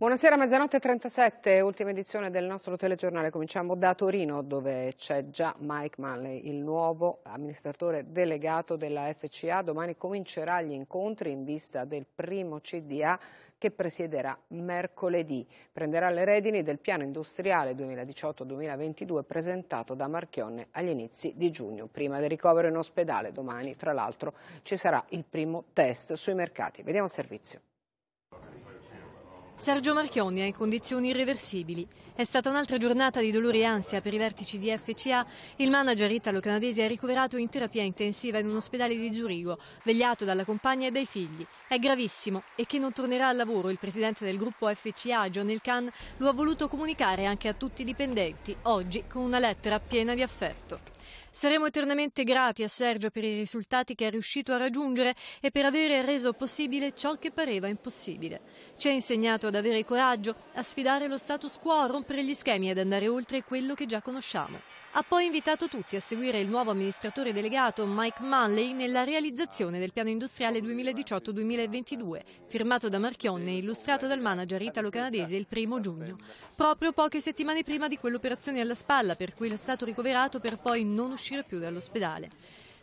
Buonasera, mezzanotte 37, ultima edizione del nostro telegiornale. Cominciamo da Torino, dove c'è già Mike Manley, il nuovo amministratore delegato della FCA. Domani comincerà gli incontri in vista del primo CDA che presiederà mercoledì. Prenderà le redini del piano industriale 2018-2022 presentato da Marchionne agli inizi di giugno. Prima del ricovero in ospedale, domani, tra l'altro, ci sarà il primo test sui mercati. Vediamo il servizio. Sergio Marchionni è in condizioni irreversibili. È stata un'altra giornata di dolore e ansia per i vertici di FCA. Il manager italo-canadese è ricoverato in terapia intensiva in un ospedale di Zurigo, vegliato dalla compagna e dai figli. È gravissimo e che non tornerà al lavoro il presidente del gruppo FCA, John Elkan, lo ha voluto comunicare anche a tutti i dipendenti, oggi con una lettera piena di affetto. Saremo eternamente grati a Sergio per i risultati che è riuscito a raggiungere e per avere reso possibile ciò che pareva impossibile. Ci ha insegnato ad avere coraggio, a sfidare lo status quo, a rompere gli schemi e ad andare oltre quello che già conosciamo ha poi invitato tutti a seguire il nuovo amministratore delegato Mike Manley nella realizzazione del piano industriale 2018-2022, firmato da Marchionne e illustrato dal manager italo-canadese il primo giugno, proprio poche settimane prima di quell'operazione alla spalla per cui era stato ricoverato per poi non uscire più dall'ospedale.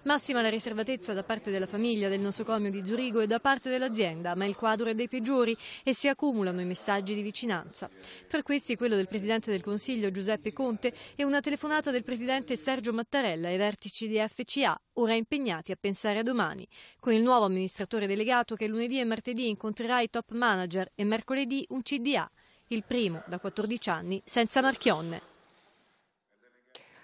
Massima la riservatezza da parte della famiglia del nosocomio di Zurigo e da parte dell'azienda, ma il quadro è dei peggiori e si accumulano i messaggi di vicinanza. Tra questi quello del Presidente del Consiglio Giuseppe Conte e una telefonata del Presidente Sergio Mattarella ai vertici di FCA, ora impegnati a pensare a domani, con il nuovo amministratore delegato che lunedì e martedì incontrerà i top manager e mercoledì un CDA, il primo da 14 anni senza marchionne.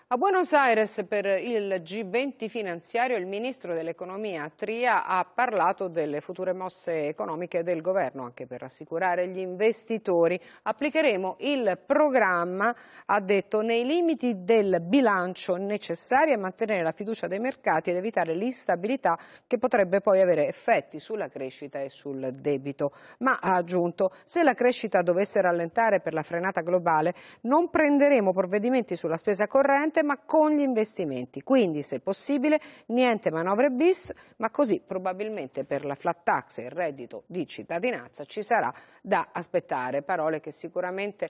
A Buenos Aires per il G20 finanziario il ministro dell'economia Tria ha parlato delle future mosse economiche del governo anche per rassicurare gli investitori. Applicheremo il programma, ha detto, nei limiti del bilancio necessari a mantenere la fiducia dei mercati ed evitare l'instabilità che potrebbe poi avere effetti sulla crescita e sul debito. Ma ha aggiunto, se la crescita dovesse rallentare per la frenata globale non prenderemo provvedimenti sulla spesa corrente ma con gli investimenti. Quindi, se possibile, niente manovre bis, ma così probabilmente per la flat tax e il reddito di cittadinanza ci sarà da aspettare. Parole che sicuramente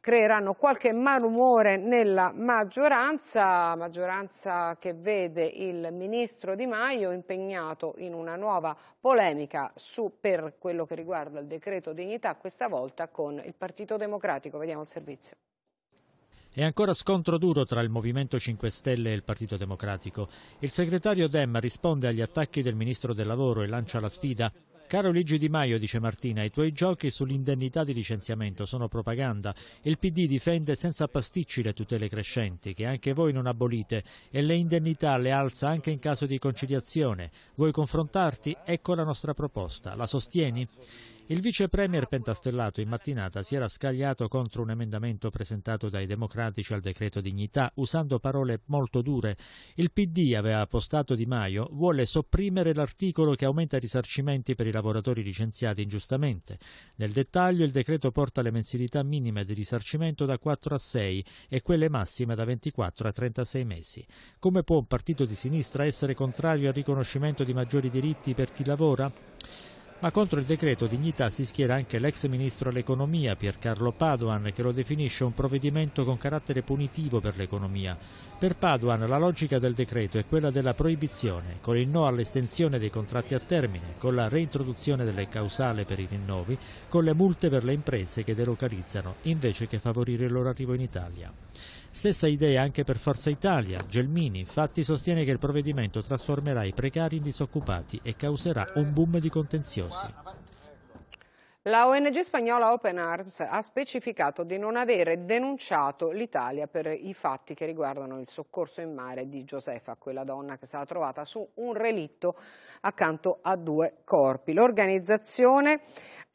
creeranno qualche malumore nella maggioranza, maggioranza che vede il ministro Di Maio impegnato in una nuova polemica su, per quello che riguarda il decreto dignità, questa volta con il Partito Democratico. Vediamo il servizio. È ancora scontro duro tra il Movimento 5 Stelle e il Partito Democratico. Il segretario Dem risponde agli attacchi del Ministro del Lavoro e lancia la sfida Caro Luigi Di Maio, dice Martina, i tuoi giochi sull'indennità di licenziamento sono propaganda il PD difende senza pasticci le tutele crescenti, che anche voi non abolite, e le indennità le alza anche in caso di conciliazione. Vuoi confrontarti? Ecco la nostra proposta. La sostieni? Il vice premier Pentastellato in mattinata si era scagliato contro un emendamento presentato dai democratici al decreto dignità usando parole molto dure. Il PD aveva postato Di Maio vuole sopprimere l'articolo che aumenta i risarcimenti per i lavoratori licenziati ingiustamente. Nel dettaglio il decreto porta le mensilità minime di risarcimento da 4 a 6 e quelle massime da 24 a 36 mesi. Come può un partito di sinistra essere contrario al riconoscimento di maggiori diritti per chi lavora? Ma contro il decreto dignità si schiera anche l'ex ministro dell'economia Piercarlo Paduan che lo definisce un provvedimento con carattere punitivo per l'economia. Per Paduan la logica del decreto è quella della proibizione, con il no all'estensione dei contratti a termine, con la reintroduzione delle causale per i rinnovi, con le multe per le imprese che delocalizzano invece che favorire il loro arrivo in Italia. Stessa idea anche per Forza Italia. Gelmini infatti sostiene che il provvedimento trasformerà i precari in disoccupati e causerà un boom di contenziosi. La ONG spagnola Open Arms ha specificato di non avere denunciato l'Italia per i fatti che riguardano il soccorso in mare di Josefa, quella donna che è stata trovata su un relitto accanto a due corpi. L'organizzazione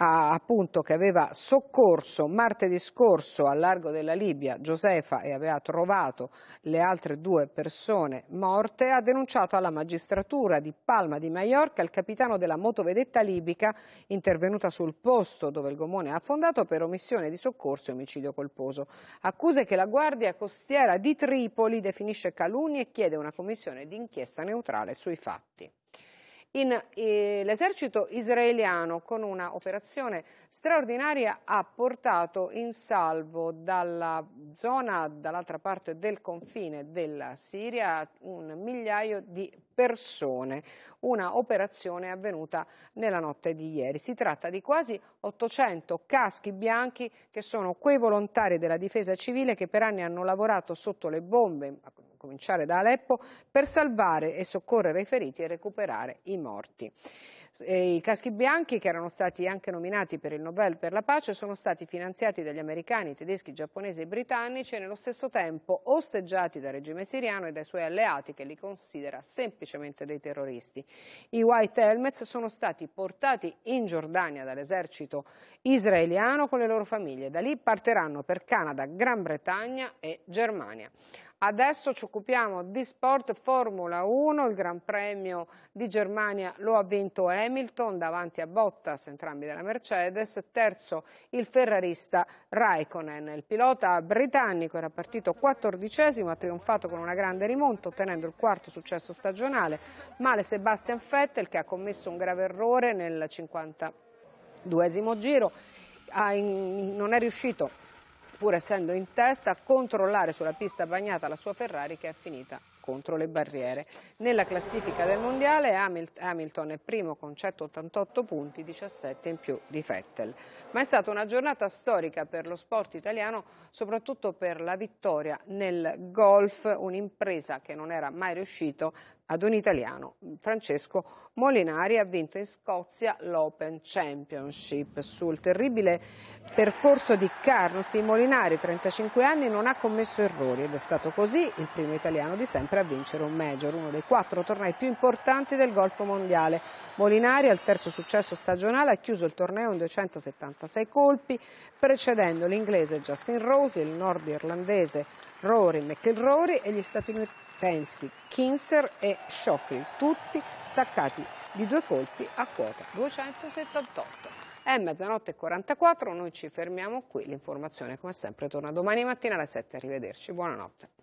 appunto, che aveva soccorso martedì scorso al largo della Libia Josefa e aveva trovato le altre due persone morte ha denunciato alla magistratura di Palma di Mallorca il capitano della motovedetta libica intervenuta sul posto posto dove il gomone ha affondato per omissione di soccorso e omicidio colposo. Accuse che la Guardia Costiera di Tripoli definisce calunnie e chiede una commissione d'inchiesta neutrale sui fatti. In, eh, l'esercito israeliano con una operazione straordinaria ha portato in salvo dalla zona, dall'altra parte del confine della Siria, un migliaio di persone, una operazione avvenuta nella notte di ieri. Si tratta di quasi 800 caschi bianchi che sono quei volontari della difesa civile che per anni hanno lavorato sotto le bombe, cominciare da Aleppo, per salvare e soccorrere i feriti e recuperare i morti. I caschi bianchi, che erano stati anche nominati per il Nobel per la pace, sono stati finanziati dagli americani, tedeschi, giapponesi e britannici e nello stesso tempo osteggiati dal regime siriano e dai suoi alleati che li considera semplicemente dei terroristi. I White Helmets sono stati portati in Giordania dall'esercito israeliano con le loro famiglie. Da lì partiranno per Canada, Gran Bretagna e Germania. Adesso ci occupiamo di sport Formula 1, il Gran Premio di Germania lo ha vinto Hamilton davanti a Bottas, entrambi della Mercedes, terzo il ferrarista Raikkonen. Il pilota britannico era partito quattordicesimo, ha trionfato con una grande rimonta ottenendo il quarto successo stagionale, male Sebastian Vettel che ha commesso un grave errore nel 52 esimo giro, non è riuscito pur essendo in testa, a controllare sulla pista bagnata la sua Ferrari che è finita contro le barriere. Nella classifica del mondiale Hamilton è primo con 188 punti, 17 in più di Vettel. Ma è stata una giornata storica per lo sport italiano, soprattutto per la vittoria nel golf, un'impresa che non era mai riuscito ad un italiano. Francesco Molinari ha vinto in Scozia l'Open Championship. Sul terribile percorso di Carlos Molinari, 35 anni, non ha commesso errori ed è stato così il primo italiano di sempre a vincere un major, uno dei quattro tornei più importanti del golf mondiale. Molinari al terzo successo stagionale ha chiuso il torneo in 276 colpi, precedendo l'inglese Justin Rose, il nordirlandese Rory McIlrory e gli statunitensi Kinser e Schofield, tutti staccati di due colpi a quota 278. È mezzanotte e 44, noi ci fermiamo qui, l'informazione come sempre torna domani mattina alle 7, arrivederci, buonanotte.